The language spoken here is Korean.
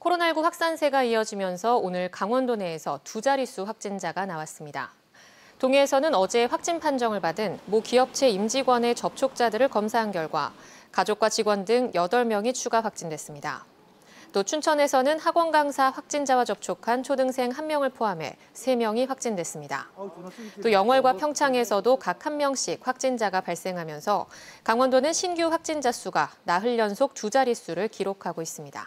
코로나19 확산세가 이어지면서 오늘 강원도 내에서 두 자릿수 확진자가 나왔습니다. 동해에서는 어제 확진 판정을 받은 모 기업체 임직원의 접촉자들을 검사한 결과 가족과 직원 등 8명이 추가 확진됐습니다. 또 춘천에서는 학원 강사 확진자와 접촉한 초등생 1명을 포함해 3명이 확진됐습니다. 또 영월과 평창에서도 각 1명씩 확진자가 발생하면서 강원도는 신규 확진자 수가 나흘 연속 두 자릿수를 기록하고 있습니다.